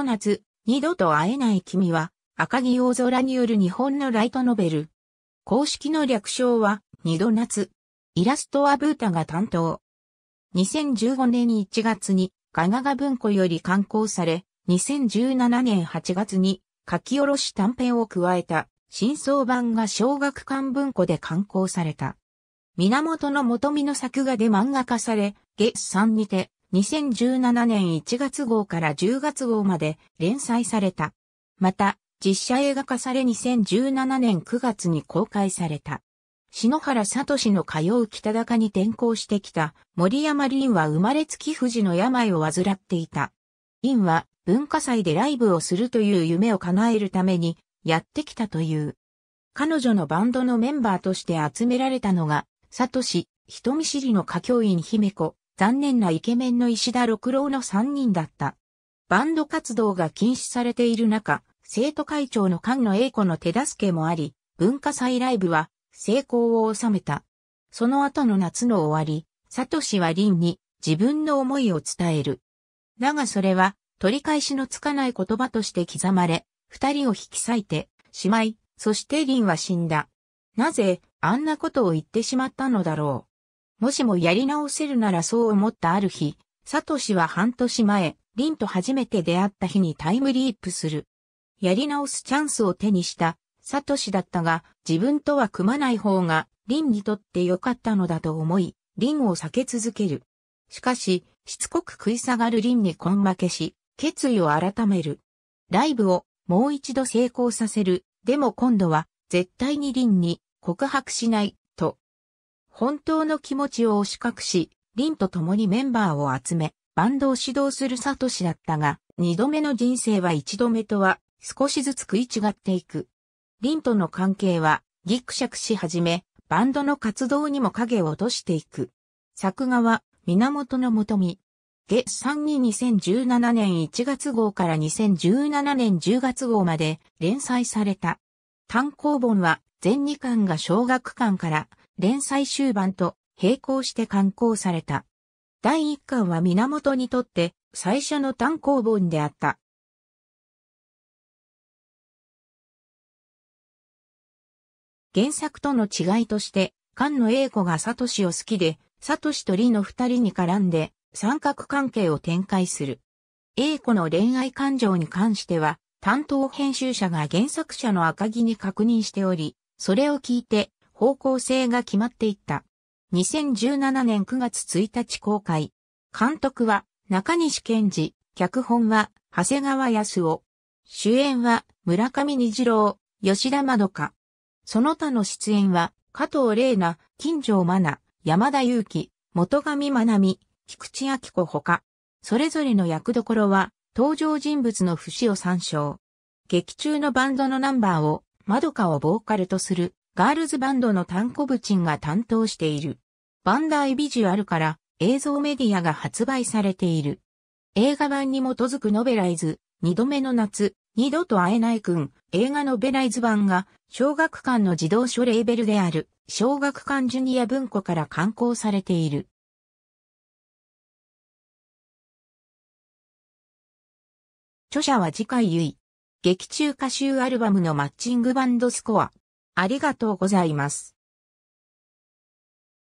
と夏、二度と会えない君は、赤木大空による日本のライトノベル。公式の略称は、二度夏。イラストはブータが担当。2015年1月に、ガガガ文庫より刊行され、2017年8月に、書き下ろし短編を加えた、新装版が小学館文庫で刊行された。源の元美の作画で漫画化され、月産にて、2017年1月号から10月号まで連載された。また、実写映画化され2017年9月に公開された。篠原聡の通う北高に転校してきた森山林は生まれつき富士の病を患っていた。林は文化祭でライブをするという夢を叶えるためにやってきたという。彼女のバンドのメンバーとして集められたのが、サト人見知りの歌教員姫子、残念なイケメンの石田六郎の3人だった。バンド活動が禁止されている中、生徒会長の菅野栄子の手助けもあり、文化祭ライブは成功を収めた。その後の夏の終わり、サトシはリンに自分の思いを伝える。だがそれは取り返しのつかない言葉として刻まれ、二人を引き裂いて、しまい、そしてリンは死んだ。なぜ、あんなことを言ってしまったのだろう。もしもやり直せるならそう思ったある日、サトシは半年前、リンと初めて出会った日にタイムリープする。やり直すチャンスを手にした、サトシだったが、自分とは組まない方が、リンにとって良かったのだと思い、リンを避け続ける。しかし、しつこく食い下がるリンに根負けし、決意を改める。ライブをもう一度成功させる。でも今度は絶対にリンに告白しない本当の気持ちを押し隠し、リンと共にメンバーを集め、バンドを指導するサトシだったが、二度目の人生は一度目とは少しずつ食い違っていく。リンとの関係はギクシャクし始め、バンドの活動にも影を落としていく。作画は源の求み。月3に2017年1月号から2017年10月号まで連載された。単行本は全2巻が小学館から連載終盤と並行して刊行された。第1巻は源にとって最初の単行本であった。原作との違いとして、菅野英子がサトシを好きで、サトシとリの二人に絡んで三角関係を展開する。英子の恋愛感情に関しては、担当編集者が原作者の赤木に確認しており、それを聞いて方向性が決まっていった。2017年9月1日公開。監督は中西健治、脚本は長谷川康夫。主演は村上虹郎、吉田まどか。その他の出演は加藤玲奈、金城真奈、山田裕貴、元上真奈美、菊池明子ほか。それぞれの役どころは登場人物の節を参照。劇中のバンドのナンバーをマドカをボーカルとするガールズバンドのタンコブチンが担当している。バンダイビジュアルから映像メディアが発売されている。映画版に基づくノベライズ、二度目の夏、二度と会えないくん、映画ノベライズ版が、小学館の児童書レーベルである、小学館ジュニア文庫から刊行されている。著者は次回ゆい。劇中歌集アルバムのマッチングバンドスコア。ありがとうございます。